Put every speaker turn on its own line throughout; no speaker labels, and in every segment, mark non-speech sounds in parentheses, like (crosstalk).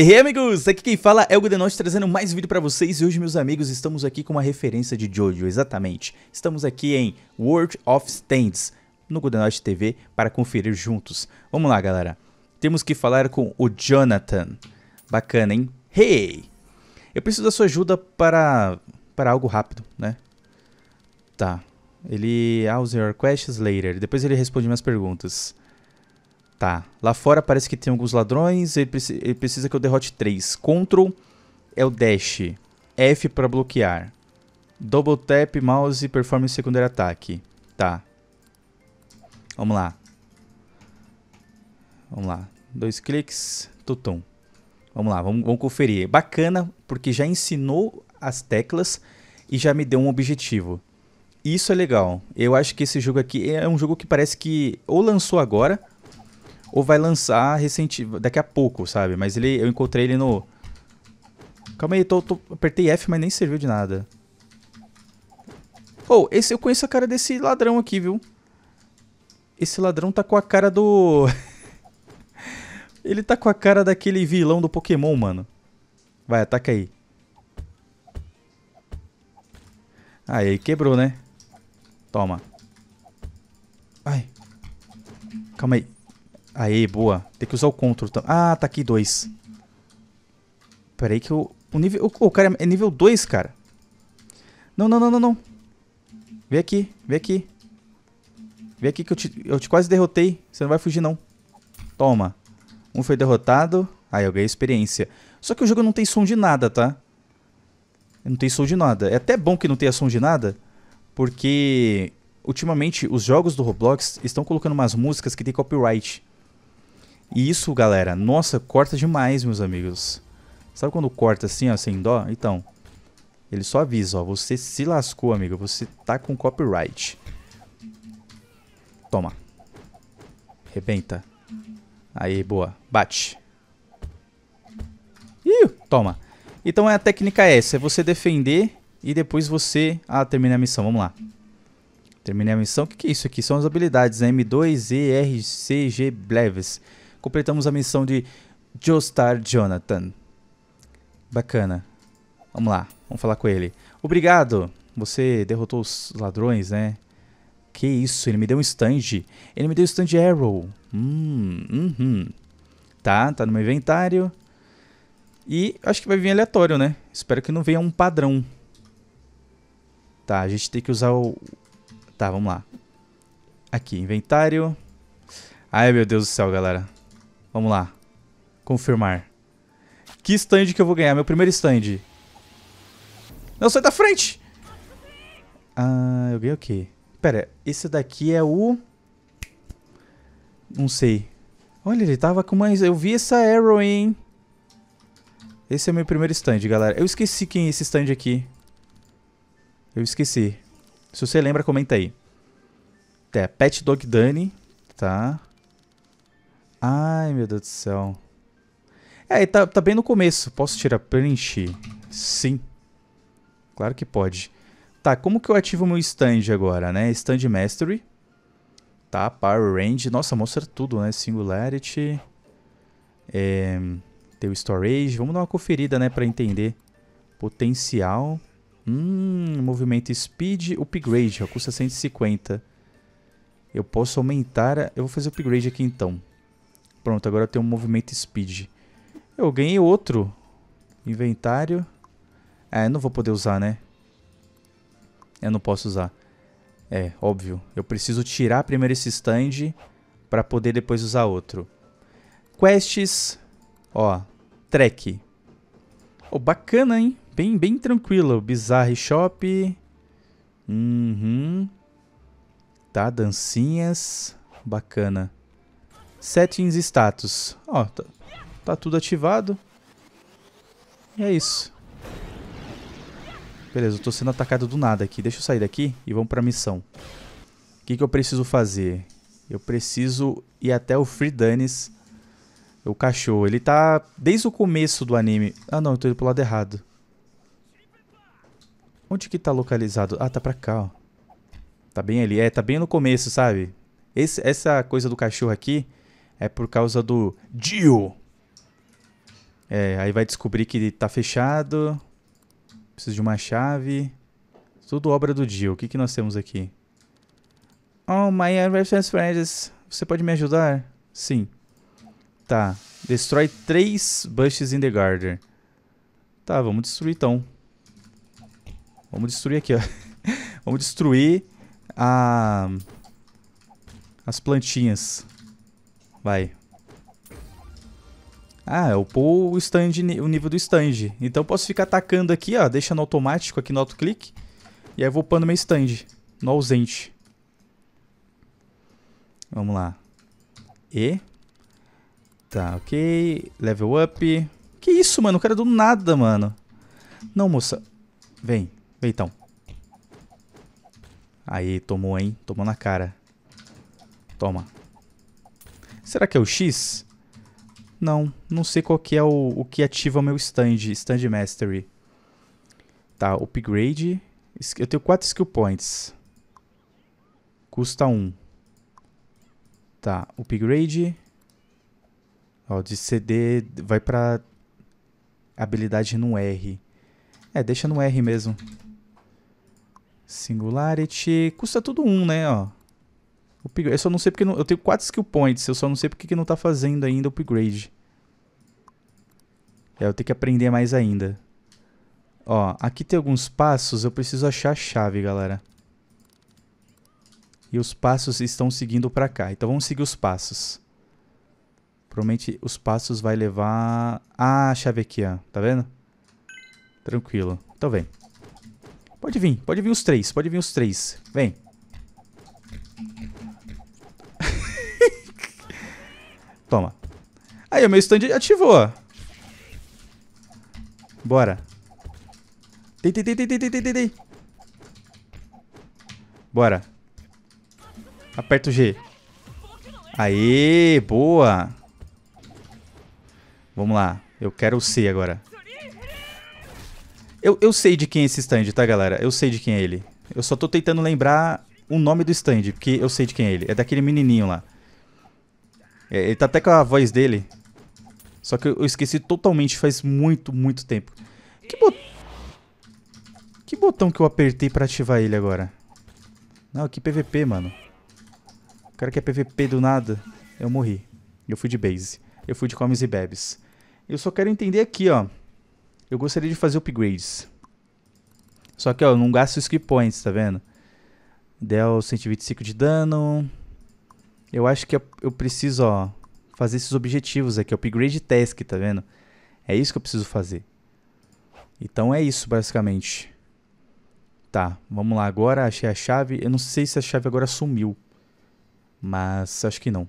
Hey, hey amigos, aqui quem fala é o Gudenos trazendo mais vídeo pra vocês e hoje meus amigos estamos aqui com uma referência de Jojo, exatamente. Estamos aqui em World of Stands no Gudenos TV para conferir juntos. Vamos lá galera, temos que falar com o Jonathan, bacana hein? Hey, eu preciso da sua ajuda para, para algo rápido, né? Tá, ele... I'll ah, your questions later, depois ele responde minhas perguntas. Tá. Lá fora parece que tem alguns ladrões. Ele, preci ele precisa que eu derrote três. Ctrl é o dash. F para bloquear. Double tap, mouse, performance secundário ataque. Tá. Vamos lá. Vamos lá. Dois cliques. Tutum. Vamos lá, vamos, vamos conferir. Bacana, porque já ensinou as teclas e já me deu um objetivo. Isso é legal. Eu acho que esse jogo aqui é um jogo que parece que ou lançou agora ou vai lançar recente, daqui a pouco, sabe? Mas ele, eu encontrei ele no... Calma aí, eu tô, tô, apertei F, mas nem serviu de nada. Oh, esse, eu conheço a cara desse ladrão aqui, viu? Esse ladrão tá com a cara do... (laughs) ele tá com a cara daquele vilão do Pokémon, mano. Vai, ataca aí. Aí, quebrou, né? Toma. Ai. Calma aí. Aê, boa. Tem que usar o control. Ah, tá aqui dois. Pera aí que eu... O nível... O, o cara é nível 2, cara. Não, não, não, não, não. Vem aqui, vem aqui. Vem aqui que eu te, eu te quase derrotei. Você não vai fugir, não. Toma. Um foi derrotado. Aí eu ganhei experiência. Só que o jogo não tem som de nada, tá? Não tem som de nada. É até bom que não tenha som de nada. Porque ultimamente os jogos do Roblox estão colocando umas músicas que tem copyright. E isso, galera, nossa, corta demais, meus amigos. Sabe quando corta assim, ó, sem dó? Então, ele só avisa, ó, você se lascou, amigo, você tá com copyright. Toma. Rebenta. Aí, boa. Bate. Ih, toma. Então é a técnica essa, é você defender e depois você... Ah, terminei a missão, vamos lá. Terminei a missão. O que, que é isso aqui? São as habilidades, né? M2, E, R, C, G, Bleves completamos a missão de Jostar Jonathan. Bacana. Vamos lá, vamos falar com ele. Obrigado, você derrotou os ladrões, né? Que isso, ele me deu um stand. Ele me deu um stand arrow. Hum, uhum. Tá, tá no meu inventário. E acho que vai vir aleatório, né? Espero que não venha um padrão. Tá, a gente tem que usar o... Tá, vamos lá. Aqui, inventário. Ai, meu Deus do céu, galera. Vamos lá. Confirmar. Que stand que eu vou ganhar? Meu primeiro stand. Não, sai da frente! Ah, eu ganhei o quê? Pera, esse daqui é o... Não sei. Olha, ele tava com mais... Eu vi essa arrow, hein? Esse é meu primeiro stand, galera. Eu esqueci quem é esse stand aqui. Eu esqueci. Se você lembra, comenta aí. É, Pet Dog Dunny. tá? Ai, meu Deus do céu. É, tá, tá bem no começo. Posso tirar print? Sim. Claro que pode. Tá, como que eu ativo meu stand agora, né? Stand Mastery. Tá, Power Range. Nossa, mostra tudo, né? Singularity. É, tem Storage. Vamos dar uma conferida, né? Pra entender. Potencial. Hum, movimento Speed. Upgrade, ó. Custa 150. Eu posso aumentar... Eu vou fazer upgrade aqui, então. Pronto, agora eu tenho um movimento speed. Eu ganhei outro. Inventário. Ah, é, eu não vou poder usar, né? Eu não posso usar. É, óbvio. Eu preciso tirar primeiro esse stand para poder depois usar outro. Quests. Ó, trek. Oh, bacana, hein? Bem, bem tranquilo. Bizarre Shop. Uhum. Tá, dancinhas. Bacana. Settings status. Ó, tá, tá tudo ativado. E é isso. Beleza, eu tô sendo atacado do nada aqui. Deixa eu sair daqui e vamos pra missão. O que, que eu preciso fazer? Eu preciso ir até o Free Danis, o cachorro. Ele tá desde o começo do anime. Ah, não, eu tô indo pro lado errado. Onde que tá localizado? Ah, tá pra cá, ó. Tá bem ali. É, tá bem no começo, sabe? Esse, essa coisa do cachorro aqui é por causa do Dio. É, aí vai descobrir que tá fechado. Preciso de uma chave. Tudo obra do Dio. O que, que nós temos aqui? Oh, my reference friends. Você pode me ajudar? Sim. Tá. Destrói três bushes in the garden. Tá, vamos destruir então. Vamos destruir aqui, ó. (laughs) vamos destruir a... as plantinhas. Vai. Ah, eu pulo o, stand, o nível do stand. Então eu posso ficar atacando aqui, ó. Deixando automático aqui no auto-clique. E aí eu vou upando meu stand. No ausente. Vamos lá. E. Tá, ok. Level up. Que isso, mano? O cara é do nada, mano. Não, moça. Vem. Vem, então. Aí, tomou, hein? Tomou na cara. Toma. Será que é o X? Não, não sei qual que é o, o que ativa o meu stand, stand mastery. Tá, upgrade. Eu tenho 4 skill points. Custa 1. Um. Tá, upgrade. Ó, de CD vai pra habilidade no R. É, deixa no R mesmo. Singularity. Custa tudo 1, um, né? Ó, Upgrade. Eu só não sei porque. Não, eu tenho 4 skill points. Eu só não sei porque que não tá fazendo ainda o upgrade. É, eu tenho que aprender mais ainda. Ó, aqui tem alguns passos. Eu preciso achar a chave, galera. E os passos estão seguindo pra cá. Então vamos seguir os passos. Provavelmente os passos vai levar... Ah, a chave aqui, ó. Tá vendo? Tranquilo. Então vem. Pode vir. Pode vir os três. Pode vir os três. Vem. Toma. Aí, o meu stand ativou. Bora. Tem, tem, tem, tem, tem, tem, tem, tem. Bora. Aperta o G. Aê, boa. Vamos lá. Eu quero o C agora. Eu, eu sei de quem é esse stand, tá, galera? Eu sei de quem é ele. Eu só tô tentando lembrar o nome do stand, porque eu sei de quem é ele. É daquele menininho lá. É, ele tá até com a voz dele. Só que eu esqueci totalmente faz muito, muito tempo. Que, que botão que eu apertei pra ativar ele agora? Não, que PVP, mano. O cara quer é PVP do nada. Eu morri. Eu fui de base. Eu fui de comes e bebes. Eu só quero entender aqui, ó. Eu gostaria de fazer upgrades. Só que, ó, não gasto skill points, tá vendo? Del 125 de dano. Eu acho que eu, eu preciso, ó, fazer esses objetivos aqui, upgrade task, tá vendo? É isso que eu preciso fazer. Então é isso, basicamente. Tá, vamos lá. Agora achei a chave. Eu não sei se a chave agora sumiu. Mas acho que não.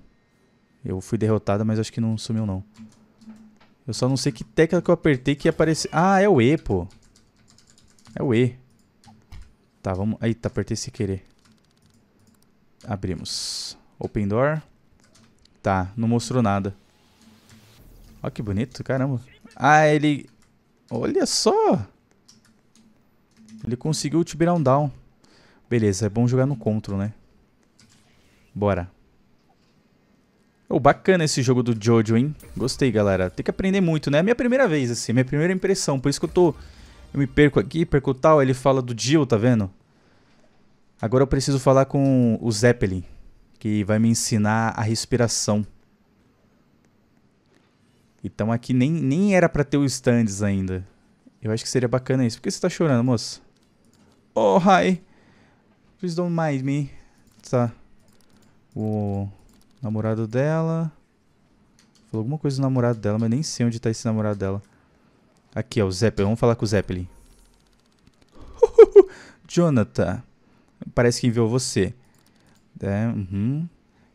Eu fui derrotada, mas acho que não sumiu, não. Eu só não sei que tecla que eu apertei que apareceu... Ah, é o E, pô. É o E. Tá, vamos... Eita, apertei sem querer. Abrimos. Open door. Tá, não mostrou nada. Ó que bonito, caramba. Ah, ele... Olha só! Ele conseguiu o um Down. Beleza, é bom jogar no Control, né? Bora. Oh, bacana esse jogo do Jojo, hein? Gostei, galera. Tem que aprender muito, né? É minha primeira vez, assim. Minha primeira impressão. Por isso que eu tô... Eu me perco aqui, perco tal. Ele fala do Jill, tá vendo? Agora eu preciso falar com o Zeppelin que vai me ensinar a respiração. Então aqui nem, nem era para ter os stands ainda. Eu acho que seria bacana isso. Por que você tá chorando, moça? Oh, hi. Please don't mind me. Tá. O namorado dela. Falou alguma coisa do namorado dela, mas nem sei onde tá esse namorado dela. Aqui, ó, o Zeppelin. Vamos falar com o Zeppelin. (laughs) Jonathan. Parece que enviou você. É, uhum.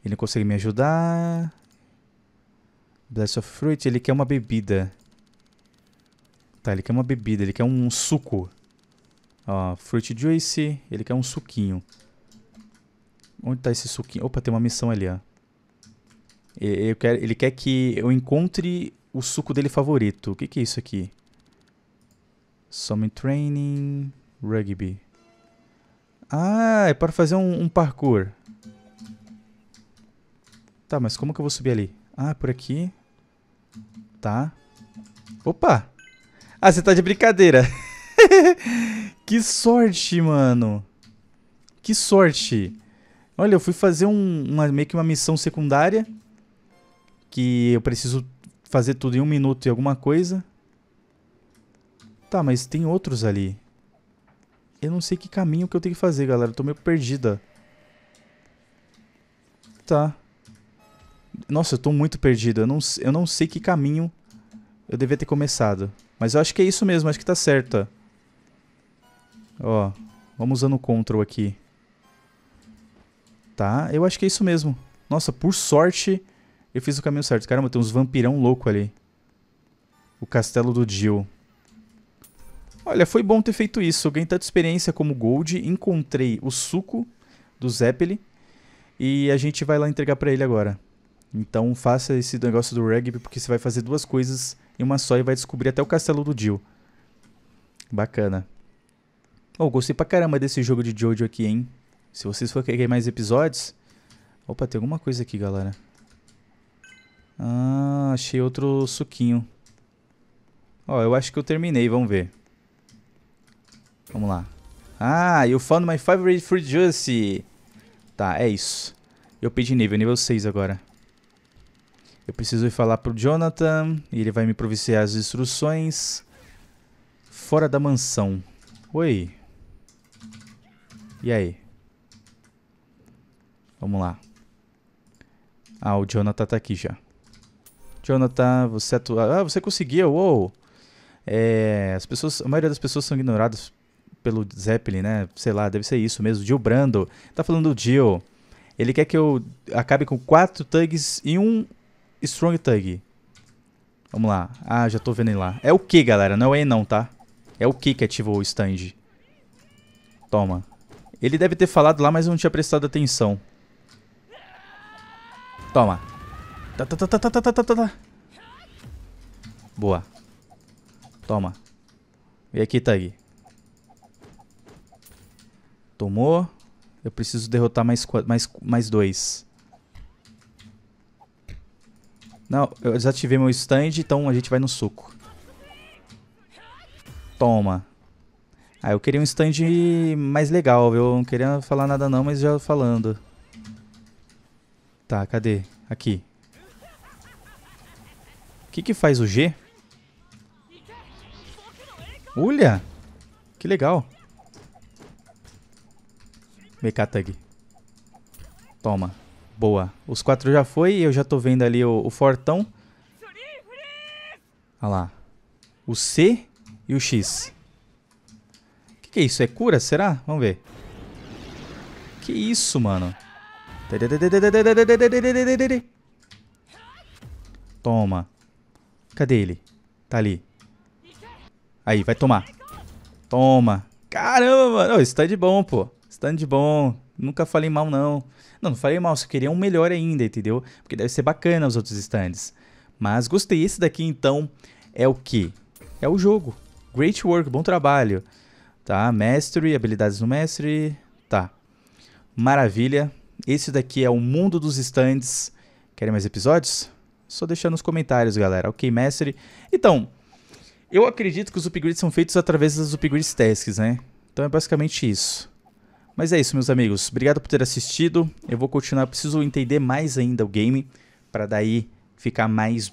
Ele consegue me ajudar. Bless of Fruit, ele quer uma bebida. Tá, ele quer uma bebida, ele quer um suco. Ó, Fruit Juice, ele quer um suquinho. Onde tá esse suquinho? Opa, tem uma missão ali, ó. Ele quer, ele quer que eu encontre o suco dele favorito. O que, que é isso aqui? Summon Training, Rugby. Ah, é para fazer um, um parkour. Tá, mas como que eu vou subir ali? Ah, por aqui. Tá. Opa! Ah, você tá de brincadeira. (laughs) que sorte, mano. Que sorte. Olha, eu fui fazer um, uma, meio que uma missão secundária. Que eu preciso fazer tudo em um minuto e alguma coisa. Tá, mas tem outros ali. Eu não sei que caminho que eu tenho que fazer, galera. Eu tô meio perdida. Tá. Nossa, eu tô muito perdido. Eu não, eu não sei que caminho eu devia ter começado. Mas eu acho que é isso mesmo, acho que tá certo. Ó, vamos usando o control aqui. Tá, eu acho que é isso mesmo. Nossa, por sorte, eu fiz o caminho certo. Caramba, tem uns vampirão louco ali. O castelo do Jill. Olha, foi bom ter feito isso. Eu ganhei tanta experiência como Gold. Encontrei o suco do Zeppeli. E a gente vai lá entregar pra ele agora. Então faça esse negócio do rugby porque você vai fazer duas coisas em uma só e vai descobrir até o castelo do Jill. Bacana. Oh, gostei pra caramba desse jogo de Jojo aqui, hein? Se vocês forem querer mais episódios... Opa, tem alguma coisa aqui, galera. Ah, achei outro suquinho. Ó, oh, eu acho que eu terminei, vamos ver. Vamos lá. Ah, eu found my favorite fruit juice. Tá, é isso. Eu pedi nível, nível 6 agora. Eu preciso ir falar pro Jonathan e ele vai me providenciar as instruções. Fora da mansão. Oi. E aí? Vamos lá. Ah, o Jonathan tá aqui já. Jonathan, você é atua... Ah, você conseguiu, uou! É, as pessoas, a maioria das pessoas são ignoradas pelo Zeppelin, né? Sei lá, deve ser isso mesmo. Jill Brando. Tá falando do Jill. Ele quer que eu acabe com quatro thugs e um Strong Tug. Vamos lá. Ah, já tô vendo ele lá. É o que, galera? Não é E não, tá? É o que que ativou o stand. Toma. Ele deve ter falado lá, mas eu não tinha prestado atenção. Toma. Tá, tá, tá, tá, tá, tá, tá, tá. tá, tá. Boa. Toma. Vem aqui, Tug. Tomou. Eu preciso derrotar mais, mais, mais dois. Não, eu desativei meu stand, então a gente vai no suco. Toma. Ah, eu queria um stand mais legal, viu? Eu não queria falar nada não, mas já falando. Tá, cadê? Aqui. O que que faz o G? Olha! Que legal. Vem cá, Toma. Boa. Os quatro já foi. Eu já tô vendo ali o, o fortão. Olha lá. O C e o X. O que, que, é isso? É cura? Será? Vamos ver. Que isso, mano? Toma. Cadê ele? Tá ali. Aí, vai tomar. Toma. Caramba, mano. Oh, stand bom, pô. Stand bom. Nunca falei mal, não. Não, não falei mal, só queria um melhor ainda, entendeu? Porque deve ser bacana os outros stands. Mas gostei. Esse daqui, então, é o que? É o jogo. Great work, bom trabalho. Tá, Mastery, habilidades no Mastery. Tá. Maravilha. Esse daqui é o mundo dos stands. Querem mais episódios? Só deixar nos comentários, galera. Ok, mestre. Então, eu acredito que os upgrades são feitos através das upgrades tasks, né? Então é basicamente isso. Mas é isso, meus amigos. Obrigado por ter assistido. Eu vou continuar, preciso entender mais ainda o game para daí ficar mais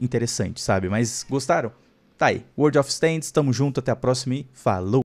interessante, sabe? Mas gostaram? Tá aí. World of Stands, tamo junto, até a próxima e falou!